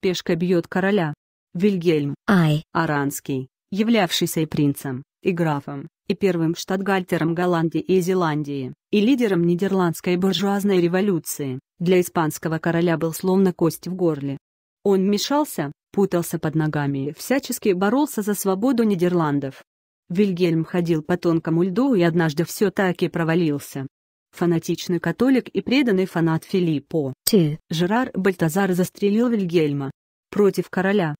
Пешка бьет короля. Вильгельм Ай Аранский, являвшийся и принцем, и графом, и первым штатгальтером Голландии и Зеландии, и лидером нидерландской буржуазной революции, для испанского короля был словно кость в горле. Он мешался, путался под ногами и всячески боролся за свободу Нидерландов. Вильгельм ходил по тонкому льду и однажды все-таки провалился фанатичный католик и преданный фанат Филиппо. Two. Жерар Бальтазар застрелил Вильгельма против короля.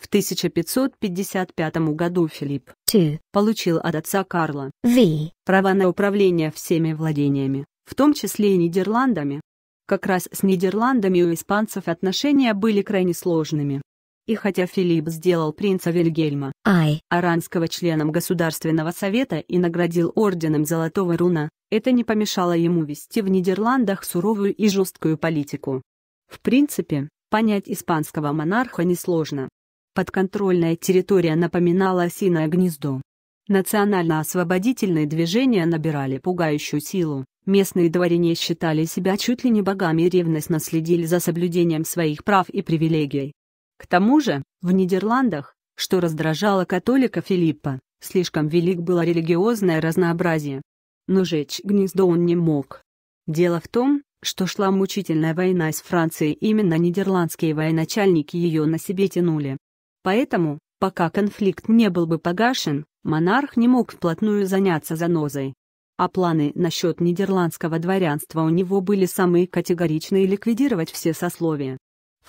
В 1555 году Филипп Two. получил от отца Карла v. права на управление всеми владениями, в том числе и Нидерландами. Как раз с Нидерландами у испанцев отношения были крайне сложными. И хотя Филипп сделал принца Вильгельма Ай Аранского членом Государственного совета и наградил орденом Золотого руна, это не помешало ему вести в Нидерландах суровую и жесткую политику. В принципе, понять испанского монарха несложно. Подконтрольная территория напоминала осиное гнездо. Национально-освободительные движения набирали пугающую силу, местные дворяне считали себя чуть ли не богами и ревностно следили за соблюдением своих прав и привилегий. К тому же, в Нидерландах, что раздражало католика Филиппа, слишком велик было религиозное разнообразие. Но жечь гнездо он не мог. Дело в том, что шла мучительная война с Францией, именно нидерландские военачальники ее на себе тянули. Поэтому, пока конфликт не был бы погашен, монарх не мог вплотную заняться занозой. А планы насчет нидерландского дворянства у него были самые категоричные ликвидировать все сословия,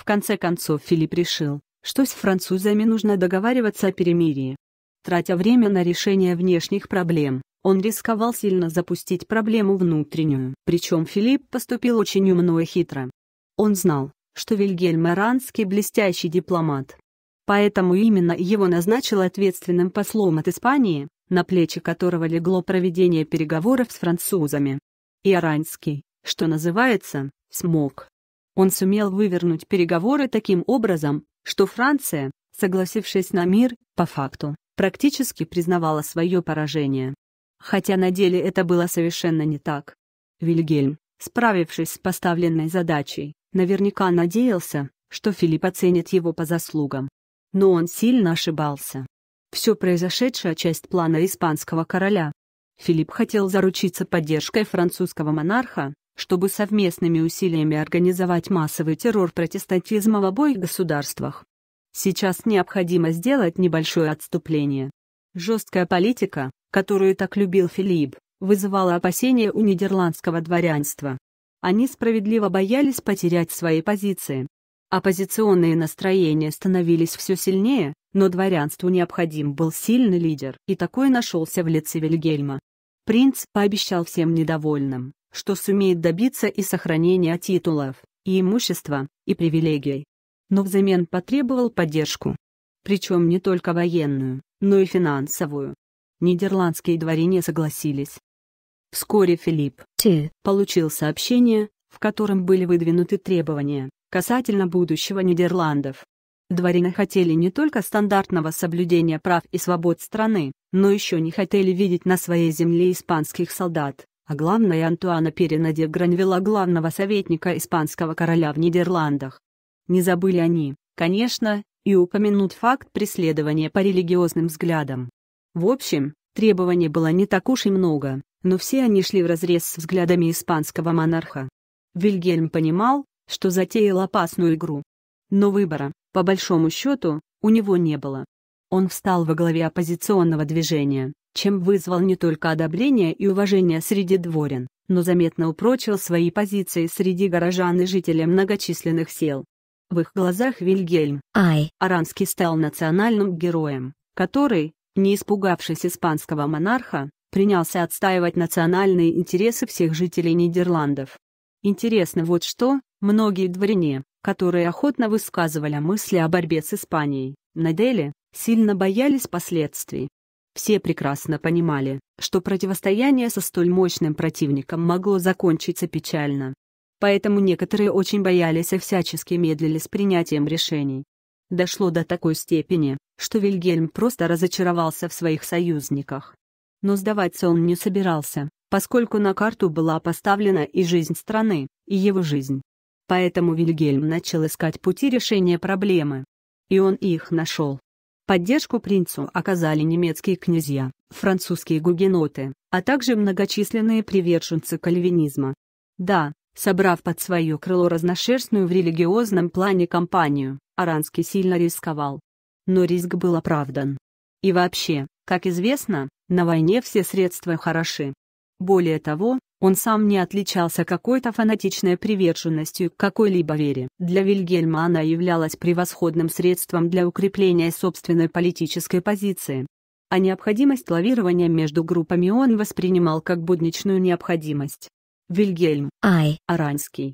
в конце концов Филипп решил, что с французами нужно договариваться о перемирии. Тратя время на решение внешних проблем, он рисковал сильно запустить проблему внутреннюю. Причем Филипп поступил очень умно и хитро. Он знал, что Вильгельм Эранский блестящий дипломат. Поэтому именно его назначил ответственным послом от Испании, на плечи которого легло проведение переговоров с французами. Иоранский, что называется, смог он сумел вывернуть переговоры таким образом, что Франция, согласившись на мир, по факту, практически признавала свое поражение. Хотя на деле это было совершенно не так. Вильгельм, справившись с поставленной задачей, наверняка надеялся, что Филипп оценит его по заслугам. Но он сильно ошибался. Все произошедшее – часть плана испанского короля. Филипп хотел заручиться поддержкой французского монарха, чтобы совместными усилиями организовать массовый террор протестантизма в обоих государствах. Сейчас необходимо сделать небольшое отступление. Жесткая политика, которую так любил Филипп, вызывала опасения у нидерландского дворянства. Они справедливо боялись потерять свои позиции. Оппозиционные настроения становились все сильнее, но дворянству необходим был сильный лидер, и такой нашелся в лице Вильгельма. Принц пообещал всем недовольным, что сумеет добиться и сохранения титулов, и имущества, и привилегий. Но взамен потребовал поддержку. Причем не только военную, но и финансовую. Нидерландские дворяне согласились. Вскоре Филипп Т. получил сообщение, в котором были выдвинуты требования касательно будущего Нидерландов. Дворяне хотели не только стандартного соблюдения прав и свобод страны, но еще не хотели видеть на своей земле испанских солдат. А главное, Антуана перенадев Гранвела главного советника испанского короля в Нидерландах. Не забыли они, конечно, и упомянуть факт преследования по религиозным взглядам. В общем, требований было не так уж и много, но все они шли вразрез с взглядами испанского монарха. Вильгельм понимал, что затеял опасную игру. Но выбора, по большому счету, у него не было. Он встал во главе оппозиционного движения, чем вызвал не только одобрение и уважение среди дворян, но заметно упрочил свои позиции среди горожан и жителей многочисленных сел. В их глазах Вильгельм Ай. Аранский стал национальным героем, который, не испугавшись испанского монарха, принялся отстаивать национальные интересы всех жителей Нидерландов. Интересно вот что, многие дворяне, которые охотно высказывали мысли о борьбе с Испанией, на деле, сильно боялись последствий, все прекрасно понимали, что противостояние со столь мощным противником могло закончиться печально. Поэтому некоторые очень боялись и всячески медлили с принятием решений. Дошло до такой степени, что Вильгельм просто разочаровался в своих союзниках. Но сдаваться он не собирался, поскольку на карту была поставлена и жизнь страны, и его жизнь. Поэтому Вильгельм начал искать пути решения проблемы. И он их нашел. Поддержку принцу оказали немецкие князья, французские гугеноты, а также многочисленные приверженцы кальвинизма. Да, собрав под свое крыло разношерстную в религиозном плане компанию, Аранский сильно рисковал. Но риск был оправдан. И вообще, как известно, на войне все средства хороши. Более того, он сам не отличался какой-то фанатичной приверженностью к какой-либо вере. Для Вильгельма она являлась превосходным средством для укрепления собственной политической позиции. А необходимость лавирования между группами он воспринимал как будничную необходимость. Вильгельм. Ай. Аранский.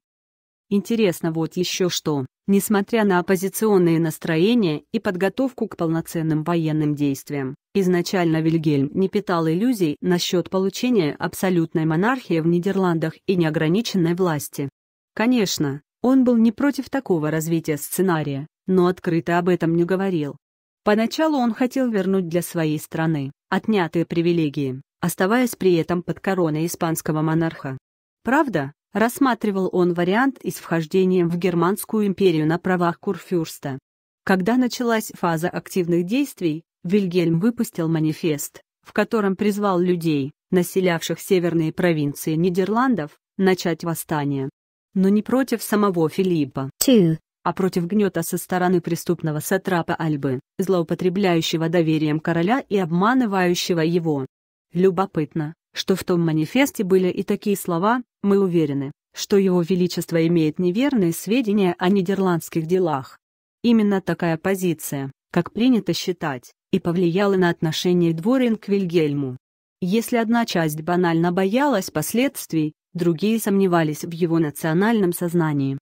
Интересно вот еще что. Несмотря на оппозиционные настроения и подготовку к полноценным военным действиям, изначально Вильгельм не питал иллюзий насчет получения абсолютной монархии в Нидерландах и неограниченной власти. Конечно, он был не против такого развития сценария, но открыто об этом не говорил. Поначалу он хотел вернуть для своей страны отнятые привилегии, оставаясь при этом под короной испанского монарха. Правда, рассматривал он вариант и с вхождением в Германскую империю на правах Курфюрста. Когда началась фаза активных действий, Вильгельм выпустил манифест, в котором призвал людей, населявших северные провинции Нидерландов, начать восстание. Но не против самого Филиппа, Two. а против гнета со стороны преступного сатрапа Альбы, злоупотребляющего доверием короля и обманывающего его. Любопытно, что в том манифесте были и такие слова, мы уверены, что Его Величество имеет неверные сведения о нидерландских делах. Именно такая позиция, как принято считать, и повлияла на отношение дворин к Вильгельму. Если одна часть банально боялась последствий, другие сомневались в его национальном сознании.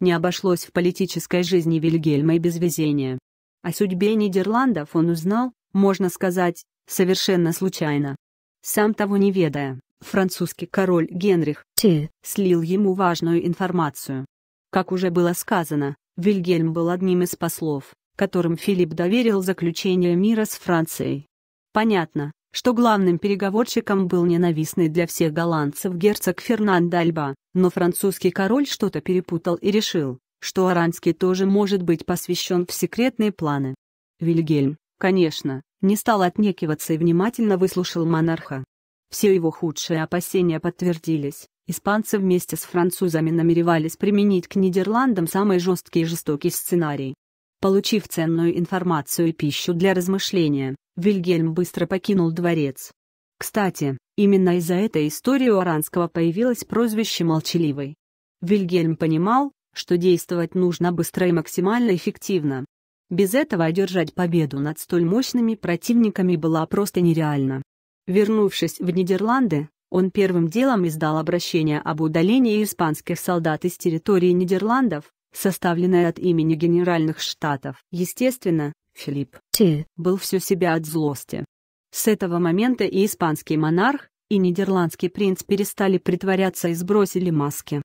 Не обошлось в политической жизни Вильгельма и без везения. О судьбе Нидерландов он узнал, можно сказать, совершенно случайно. Сам того не ведая французский король Генрих II слил ему важную информацию. Как уже было сказано, Вильгельм был одним из послов, которым Филипп доверил заключение мира с Францией. Понятно, что главным переговорщиком был ненавистный для всех голландцев герцог Фернанд Альба, но французский король что-то перепутал и решил, что Аранский тоже может быть посвящен в секретные планы. Вильгельм, конечно, не стал отнекиваться и внимательно выслушал монарха. Все его худшие опасения подтвердились. Испанцы вместе с французами намеревались применить к Нидерландам самый жесткий и жестокий сценарий. Получив ценную информацию и пищу для размышления, Вильгельм быстро покинул дворец. Кстати, именно из-за этой истории у Аранского появилось прозвище «Молчаливый». Вильгельм понимал, что действовать нужно быстро и максимально эффективно. Без этого одержать победу над столь мощными противниками было просто нереально. Вернувшись в Нидерланды, он первым делом издал обращение об удалении испанских солдат из территории Нидерландов, составленное от имени Генеральных Штатов. Естественно, Филипп Т. был все себя от злости. С этого момента и испанский монарх, и нидерландский принц перестали притворяться и сбросили маски.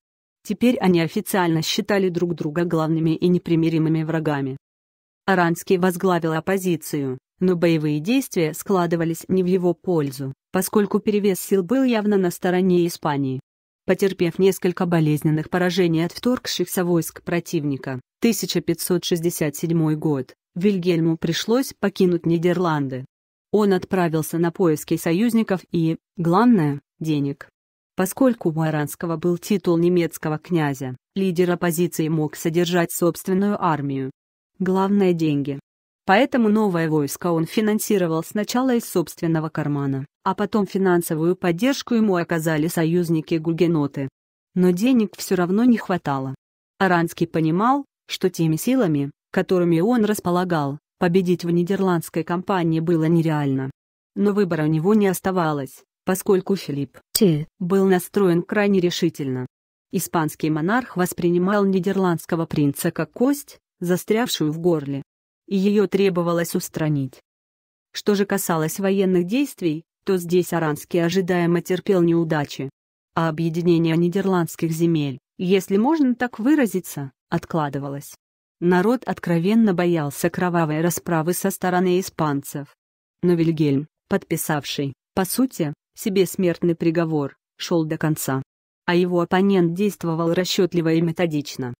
Теперь они официально считали друг друга главными и непримиримыми врагами. Аранский возглавил оппозицию, но боевые действия складывались не в его пользу, поскольку перевес сил был явно на стороне Испании. Потерпев несколько болезненных поражений от вторгшихся войск противника, 1567 год, Вильгельму пришлось покинуть Нидерланды. Он отправился на поиски союзников и, главное, денег. Поскольку у Маранского был титул немецкого князя, лидер оппозиции мог содержать собственную армию. Главное – деньги. Поэтому новое войско он финансировал сначала из собственного кармана, а потом финансовую поддержку ему оказали союзники-гугеноты. Но денег все равно не хватало. Аранский понимал, что теми силами, которыми он располагал, победить в нидерландской кампании было нереально. Но выбора у него не оставалось, поскольку Филипп Т. был настроен крайне решительно. Испанский монарх воспринимал нидерландского принца как кость, застрявшую в горле и ее требовалось устранить. Что же касалось военных действий, то здесь Аранский ожидаемо терпел неудачи. А объединение нидерландских земель, если можно так выразиться, откладывалось. Народ откровенно боялся кровавой расправы со стороны испанцев. Но Вильгельм, подписавший, по сути, себе смертный приговор, шел до конца. А его оппонент действовал расчетливо и методично.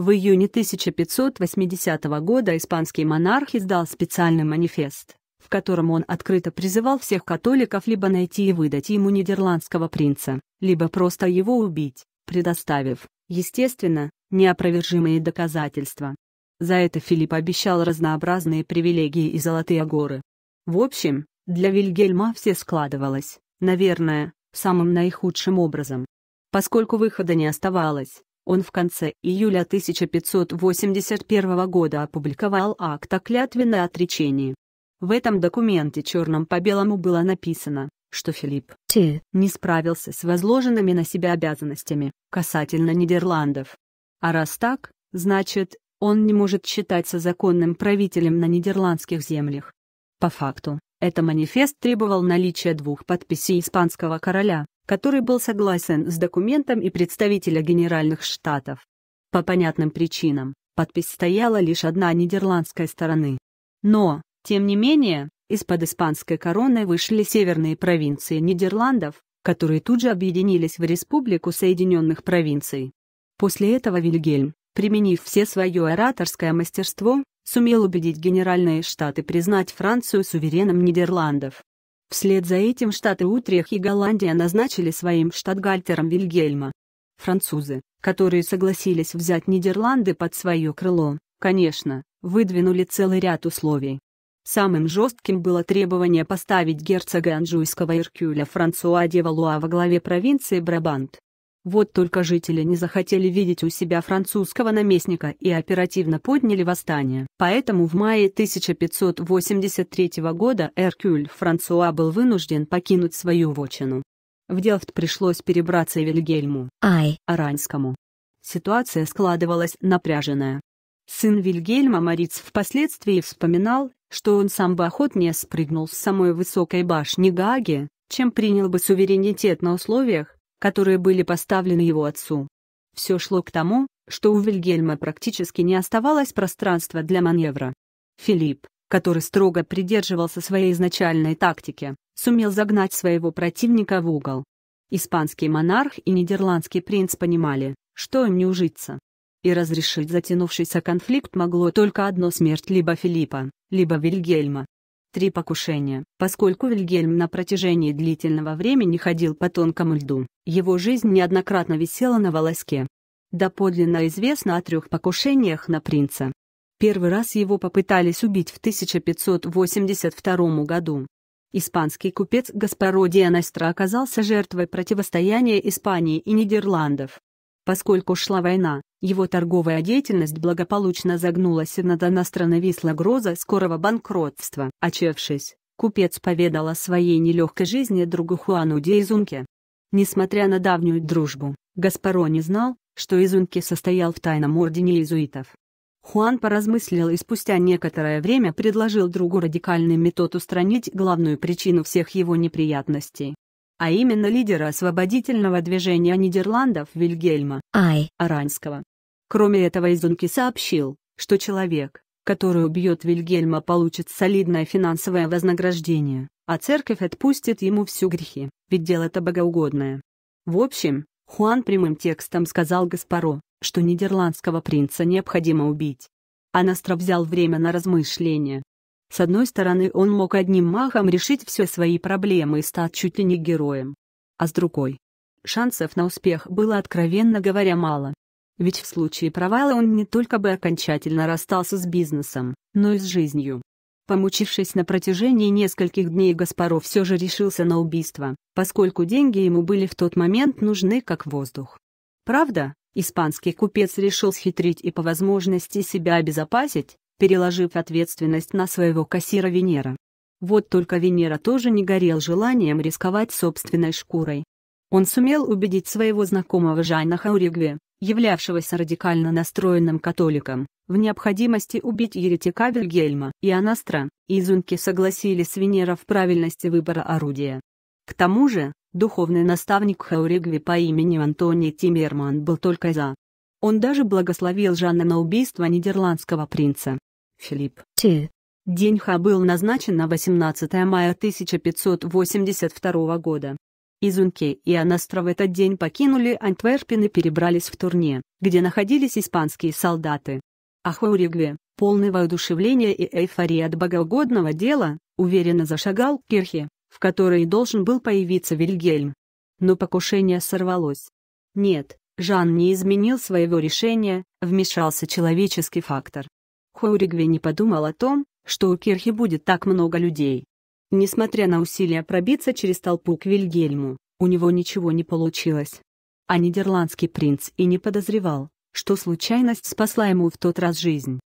В июне 1580 года испанский монарх издал специальный манифест, в котором он открыто призывал всех католиков либо найти и выдать ему нидерландского принца, либо просто его убить, предоставив, естественно, неопровержимые доказательства. За это Филипп обещал разнообразные привилегии и золотые горы. В общем, для Вильгельма все складывалось, наверное, самым наихудшим образом. Поскольку выхода не оставалось, он в конце июля 1581 года опубликовал акт о клятве на отречении. В этом документе черным по белому было написано, что Филипп Т. не справился с возложенными на себя обязанностями касательно Нидерландов. А раз так, значит, он не может считаться законным правителем на нидерландских землях. По факту, это манифест требовал наличия двух подписей испанского короля, который был согласен с документом и представителя Генеральных Штатов. По понятным причинам, подпись стояла лишь одна нидерландской стороны. Но, тем не менее, из-под испанской короны вышли северные провинции Нидерландов, которые тут же объединились в Республику Соединенных Провинций. После этого Вильгельм, применив все свое ораторское мастерство, сумел убедить Генеральные Штаты признать Францию сувереном Нидерландов. Вслед за этим штаты Утрех и Голландия назначили своим штатгальтером Вильгельма. Французы, которые согласились взять Нидерланды под свое крыло, конечно, выдвинули целый ряд условий. Самым жестким было требование поставить герцога Анжуйского Иркюля Франсуа де Валуа во главе провинции Брабант. Вот только жители не захотели видеть у себя французского наместника и оперативно подняли восстание. Поэтому в мае 1583 года Эркюль Франсуа был вынужден покинуть свою вочину. В Делфт пришлось перебраться Вильгельму Ай. Аранскому. Ситуация складывалась напряженная. Сын Вильгельма Мориц впоследствии вспоминал, что он сам бы охотнее спрыгнул с самой высокой башни Гаги, чем принял бы суверенитет на условиях, которые были поставлены его отцу. Все шло к тому, что у Вильгельма практически не оставалось пространства для маневра. Филипп, который строго придерживался своей изначальной тактики, сумел загнать своего противника в угол. Испанский монарх и нидерландский принц понимали, что им не ужиться. И разрешить затянувшийся конфликт могло только одно смерть либо Филиппа, либо Вильгельма, Три покушения. Поскольку Вильгельм на протяжении длительного времени ходил по тонкому льду, его жизнь неоднократно висела на волоске. Доподлинно известно о трех покушениях на принца. Первый раз его попытались убить в 1582 году. Испанский купец Гаспаро Дианастро оказался жертвой противостояния Испании и Нидерландов. Поскольку шла война, его торговая деятельность благополучно загнулась и над Анастрана висла гроза скорого банкротства. Очевшись, купец поведал о своей нелегкой жизни другу Хуану Дейзунке. Несмотря на давнюю дружбу, Гаспаро не знал, что Изунке состоял в тайном ордене иезуитов. Хуан поразмыслил и спустя некоторое время предложил другу радикальный метод устранить главную причину всех его неприятностей а именно лидера освободительного движения Нидерландов Вильгельма Ай. Аранского. Кроме этого Изунки сообщил, что человек, который убьет Вильгельма получит солидное финансовое вознаграждение, а церковь отпустит ему всю грехи, ведь дело-то богоугодное. В общем, Хуан прямым текстом сказал Гаспаро, что нидерландского принца необходимо убить. Анастро взял время на размышления, с одной стороны, он мог одним махом решить все свои проблемы и стать чуть ли не героем. А с другой, шансов на успех было, откровенно говоря, мало. Ведь в случае провала он не только бы окончательно расстался с бизнесом, но и с жизнью. Помучившись на протяжении нескольких дней, Гаспаров все же решился на убийство, поскольку деньги ему были в тот момент нужны как воздух. Правда, испанский купец решил схитрить и по возможности себя обезопасить, переложив ответственность на своего кассира Венера. Вот только Венера тоже не горел желанием рисковать собственной шкурой. Он сумел убедить своего знакомого Жанна Хауригве, являвшегося радикально настроенным католиком, в необходимости убить еретика Вильгельма и Анастра, и изунки согласились с Венера в правильности выбора орудия. К тому же, духовный наставник Хауригви по имени Антони Тиммерман был только за. Он даже благословил Жанна на убийство нидерландского принца. Филипп Т. Деньха был назначен на 18 мая 1582 года. Изунки и Анастра в этот день покинули Антверпен и перебрались в Турне, где находились испанские солдаты. Ахуригле, полный воодушевления и эйфории от богоугодного дела, уверенно зашагал к кирхе, в которой должен был появиться Вильгельм. Но покушение сорвалось. Нет, Жан не изменил своего решения, вмешался человеческий фактор. Хоуригве не подумал о том, что у Кирхи будет так много людей. Несмотря на усилия пробиться через толпу к Вильгельму, у него ничего не получилось. А нидерландский принц и не подозревал, что случайность спасла ему в тот раз жизнь.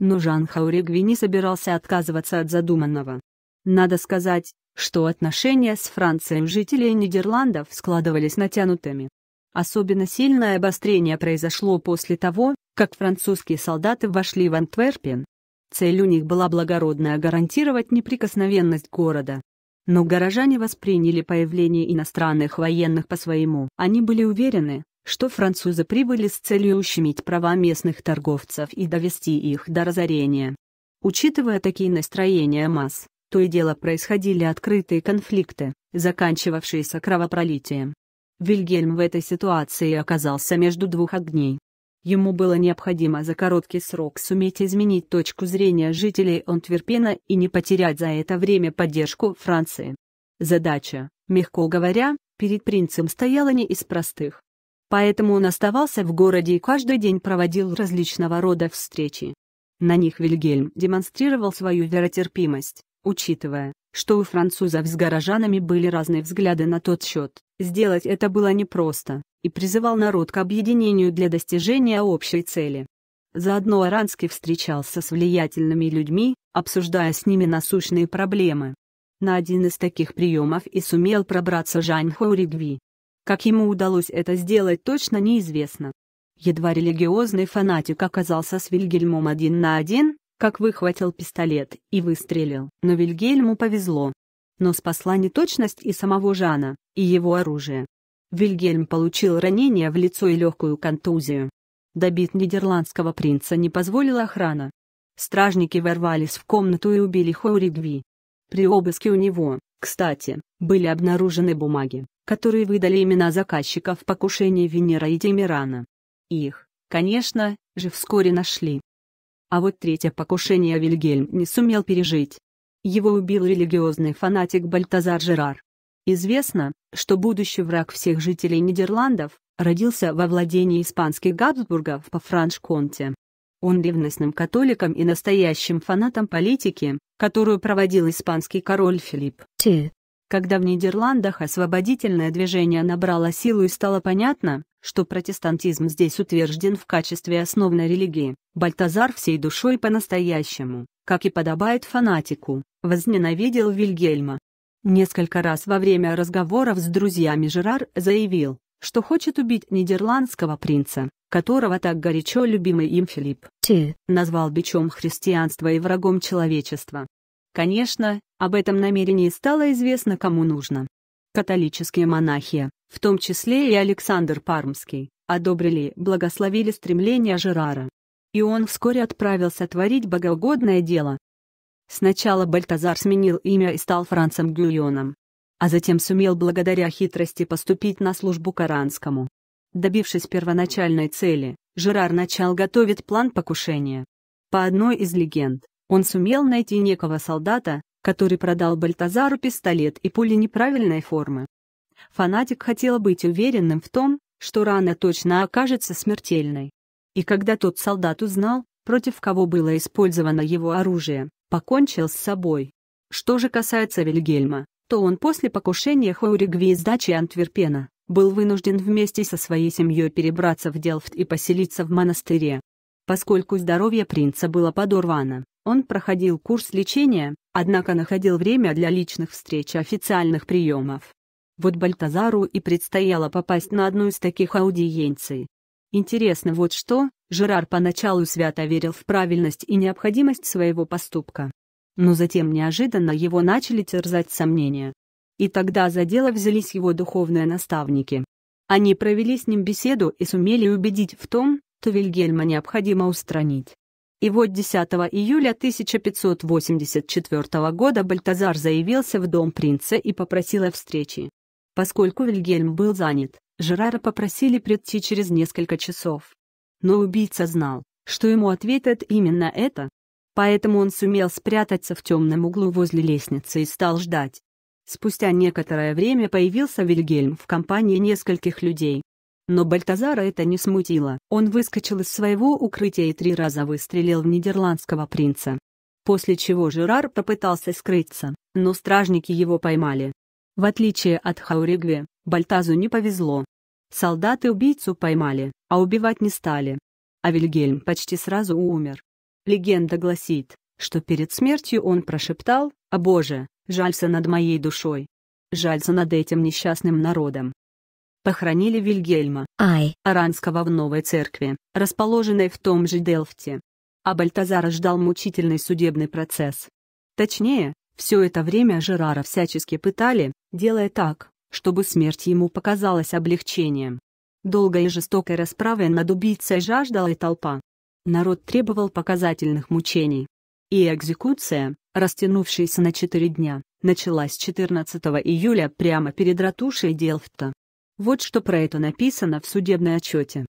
Но Жан Хауригви не собирался отказываться от задуманного. Надо сказать, что отношения с Францией жителей Нидерландов складывались натянутыми. Особенно сильное обострение произошло после того, как французские солдаты вошли в Антверпен. Цель у них была благородная — гарантировать неприкосновенность города. Но горожане восприняли появление иностранных военных по-своему. Они были уверены, что французы прибыли с целью ущемить права местных торговцев и довести их до разорения. Учитывая такие настроения масс, то и дело происходили открытые конфликты, заканчивавшиеся кровопролитием. Вильгельм в этой ситуации оказался между двух огней. Ему было необходимо за короткий срок суметь изменить точку зрения жителей Антверпена и не потерять за это время поддержку Франции. Задача, мягко говоря, перед принцем стояла не из простых. Поэтому он оставался в городе и каждый день проводил различного рода встречи. На них Вильгельм демонстрировал свою веротерпимость, учитывая, что у французов с горожанами были разные взгляды на тот счет. Сделать это было непросто, и призывал народ к объединению для достижения общей цели. Заодно Аранский встречался с влиятельными людьми, обсуждая с ними насущные проблемы. На один из таких приемов и сумел пробраться Жань Хауригви. Как ему удалось это сделать точно неизвестно. Едва религиозный фанатик оказался с Вильгельмом один на один, как выхватил пистолет и выстрелил. Но Вильгельму повезло. Но спасла неточность и самого Жана, и его оружие. Вильгельм получил ранение в лицо и легкую контузию. Добит нидерландского принца не позволила охрана. Стражники ворвались в комнату и убили Хоуригви. При обыске у него, кстати, были обнаружены бумаги, которые выдали имена заказчиков покушения Венера и Демирана. Их, конечно, же вскоре нашли. А вот третье покушение Вильгельм не сумел пережить. Его убил религиозный фанатик Бальтазар Жерар. Известно, что будущий враг всех жителей Нидерландов родился во владении испанских Габсбургов по Франш-Конте. Он ревностным католиком и настоящим фанатом политики, которую проводил испанский король Филипп. Т. Когда в Нидерландах освободительное движение набрало силу и стало понятно, что протестантизм здесь утвержден в качестве основной религии, Бальтазар всей душой по-настоящему, как и подобает фанатику, возненавидел Вильгельма. Несколько раз во время разговоров с друзьями Жерар заявил, что хочет убить нидерландского принца, которого так горячо любимый им Филипп Т. назвал бичом христианства и врагом человечества. Конечно, об этом намерении стало известно кому нужно. Католические монахи, в том числе и Александр Пармский, одобрили и благословили стремления Жерара. И он вскоре отправился творить богоугодное дело. Сначала Бальтазар сменил имя и стал Францем Гюйоном. А затем сумел благодаря хитрости поступить на службу Каранскому. Добившись первоначальной цели, Жерар начал готовить план покушения. По одной из легенд, он сумел найти некого солдата, который продал Бальтазару пистолет и пули неправильной формы. Фанатик хотел быть уверенным в том, что рана точно окажется смертельной. И когда тот солдат узнал, против кого было использовано его оружие, покончил с собой. Что же касается Вильгельма, то он после покушения Хоуригви и сдачи Антверпена, был вынужден вместе со своей семьей перебраться в Делфт и поселиться в монастыре. Поскольку здоровье принца было подорвано, он проходил курс лечения, однако находил время для личных встреч и официальных приемов. Вот Бальтазару и предстояло попасть на одну из таких аудиенций. Интересно вот что, Жерар поначалу свято верил в правильность и необходимость своего поступка. Но затем неожиданно его начали терзать сомнения. И тогда за дело взялись его духовные наставники. Они провели с ним беседу и сумели убедить в том, что Вильгельма необходимо устранить. И вот 10 июля 1584 года Бальтазар заявился в дом принца и попросил о встрече. Поскольку Вильгельм был занят, Жерара попросили прийти через несколько часов. Но убийца знал, что ему ответят именно это. Поэтому он сумел спрятаться в темном углу возле лестницы и стал ждать. Спустя некоторое время появился Вильгельм в компании нескольких людей. Но Бальтазара это не смутило. Он выскочил из своего укрытия и три раза выстрелил в нидерландского принца. После чего Жерар попытался скрыться, но стражники его поймали. В отличие от Хауригве, Бальтазу не повезло. Солдаты убийцу поймали, а убивать не стали. А Вильгельм почти сразу умер. Легенда гласит, что перед смертью он прошептал «О Боже, жалься над моей душой! Жалься над этим несчастным народом!» Похоронили Вильгельма, Ай. Аранского в новой церкви, расположенной в том же Делфте. А Бальтазара ждал мучительный судебный процесс. Точнее, все это время Жерара всячески пытали, делая так, чтобы смерть ему показалась облегчением. Долгой и жестокой расправы над убийцей жаждала и толпа. Народ требовал показательных мучений. И экзекуция, растянувшаяся на четыре дня, началась 14 июля прямо перед ратушей Делфта. Вот что про это написано в судебной отчете.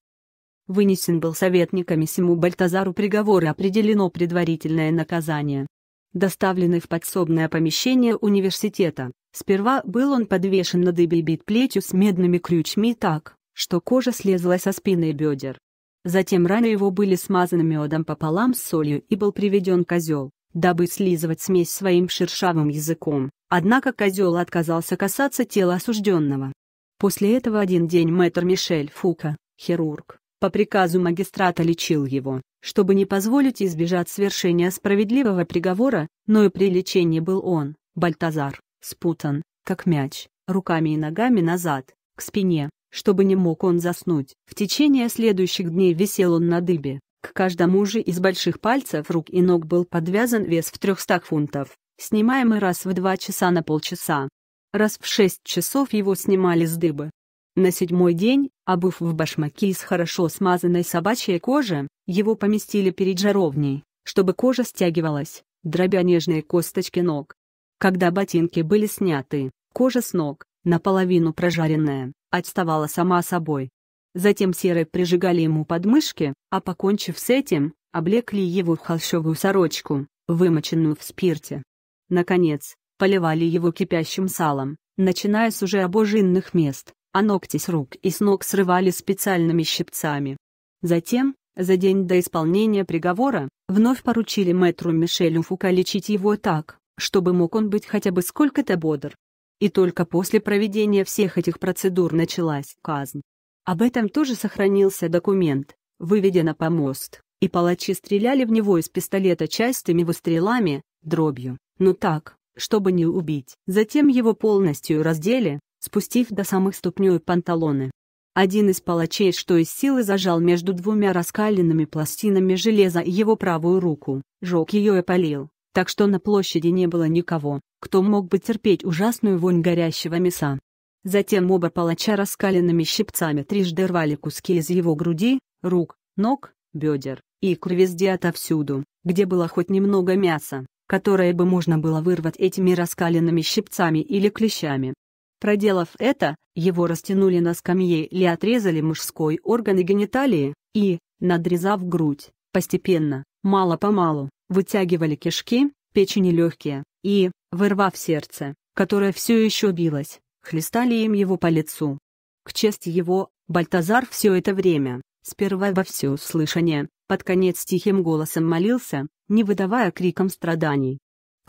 Вынесен был советниками Симу Бальтазару приговор и определено предварительное наказание доставленный в подсобное помещение университета. Сперва был он подвешен на дыбе плетью с медными крючми так, что кожа слезла со спины и бедер. Затем раны его были смазаны медом пополам с солью и был приведен козел, дабы слизывать смесь своим шершавым языком, однако козел отказался касаться тела осужденного. После этого один день мэтр Мишель Фука, хирург, по приказу магистрата лечил его чтобы не позволить избежать свершения справедливого приговора, но и при лечении был он, Бальтазар, спутан, как мяч, руками и ногами назад, к спине, чтобы не мог он заснуть. В течение следующих дней висел он на дыбе. К каждому же из больших пальцев рук и ног был подвязан вес в 300 фунтов, снимаемый раз в два часа на полчаса. Раз в шесть часов его снимали с дыбы. На седьмой день, Обув а в башмаки из хорошо смазанной собачьей кожи, его поместили перед жаровней, чтобы кожа стягивалась, дробя нежные косточки ног. Когда ботинки были сняты, кожа с ног, наполовину прожаренная, отставала сама собой. Затем серой прижигали ему подмышки, а покончив с этим, облекли его в холщовую сорочку, вымоченную в спирте. Наконец, поливали его кипящим салом, начиная с уже обожинных мест, а ногти с рук и с ног срывали специальными щипцами. Затем, за день до исполнения приговора, вновь поручили мэтру Мишелю Фука лечить его так, чтобы мог он быть хотя бы сколько-то бодр. И только после проведения всех этих процедур началась казнь. Об этом тоже сохранился документ, выведено на помост, и палачи стреляли в него из пистолета частыми выстрелами, дробью, но так, чтобы не убить. Затем его полностью раздели, спустив до самых ступней панталоны. Один из палачей, что из силы зажал между двумя раскаленными пластинами железа его правую руку, жег ее и полил, так что на площади не было никого, кто мог бы терпеть ужасную вонь горящего мяса. Затем оба палача раскаленными щипцами трижды рвали куски из его груди, рук, ног, бедер, и везде отовсюду, где было хоть немного мяса, которое бы можно было вырвать этими раскаленными щипцами или клещами. Проделав это, его растянули на скамье или отрезали мужской орган и гениталии, и, надрезав грудь, постепенно, мало-помалу, вытягивали кишки, печень и легкие, и, вырвав сердце, которое все еще билось, хлестали им его по лицу. К чести его, Бальтазар все это время, сперва во все слышание, под конец тихим голосом молился, не выдавая криком страданий,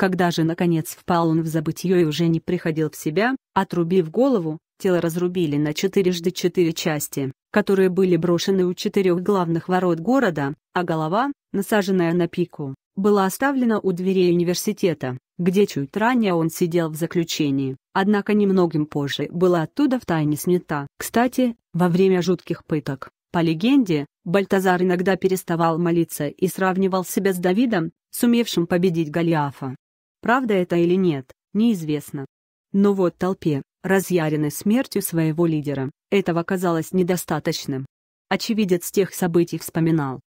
когда же, наконец, впал он в забытье и уже не приходил в себя, отрубив голову, тело разрубили на четырежды четыре части, которые были брошены у четырех главных ворот города, а голова, насаженная на пику, была оставлена у дверей университета, где чуть ранее он сидел в заключении, однако немногим позже была оттуда втайне снята. Кстати, во время жутких пыток, по легенде, Бальтазар иногда переставал молиться и сравнивал себя с Давидом, сумевшим победить Голиафа. Правда это или нет, неизвестно. Но вот толпе, разъяренной смертью своего лидера, этого казалось недостаточным. Очевидец тех событий вспоминал.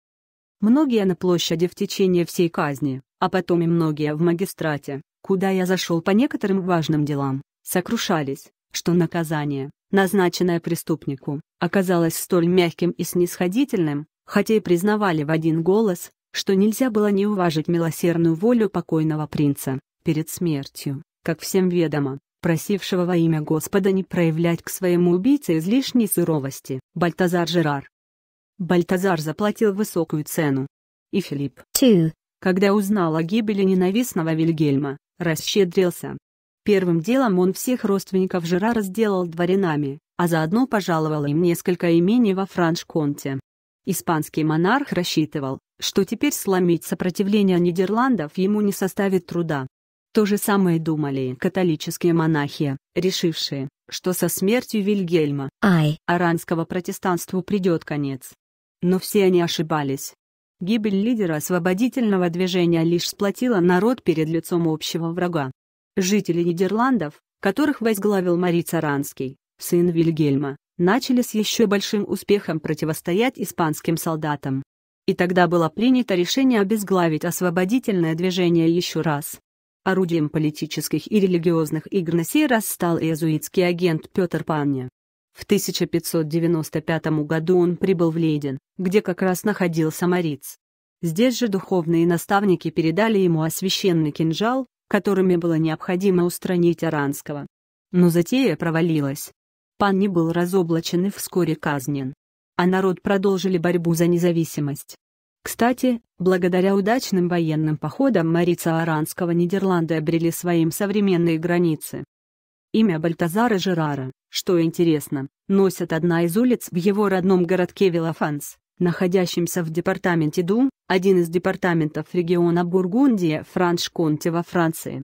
Многие на площади в течение всей казни, а потом и многие в магистрате, куда я зашел по некоторым важным делам, сокрушались, что наказание, назначенное преступнику, оказалось столь мягким и снисходительным, хотя и признавали в один голос, что нельзя было не уважить милосердную волю покойного принца, перед смертью, как всем ведомо, просившего во имя Господа не проявлять к своему убийце излишней сыровости. Бальтазар Жерар. Бальтазар заплатил высокую цену. И Филипп, Two. когда узнал о гибели ненавистного Вильгельма, расщедрился. Первым делом он всех родственников Жерара сделал дворянами, а заодно пожаловал им несколько имений во Франш-Конте. Испанский монарх рассчитывал, что теперь сломить сопротивление Нидерландов ему не составит труда. То же самое думали и католические монахи, решившие, что со смертью Вильгельма Ай. аранского протестанству придет конец. Но все они ошибались. Гибель лидера освободительного движения лишь сплотила народ перед лицом общего врага. Жители Нидерландов, которых возглавил Мариц Аранский, сын Вильгельма, начали с еще большим успехом противостоять испанским солдатам. И тогда было принято решение обезглавить освободительное движение еще раз. Орудием политических и религиозных игр на сей раз стал иезуитский агент Петр Панни. В 1595 году он прибыл в Лейден, где как раз находился Мариц. Здесь же духовные наставники передали ему освященный кинжал, которыми было необходимо устранить Аранского. Но затея провалилась. Панни был разоблачен и вскоре казнен а народ продолжили борьбу за независимость. Кстати, благодаря удачным военным походам Марица Аранского Нидерланды обрели своим современные границы. Имя Бальтазара Жерара, что интересно, носит одна из улиц в его родном городке Вилофанс, находящемся в департаменте Ду, один из департаментов региона Бургундия Франш-Конте во Франции.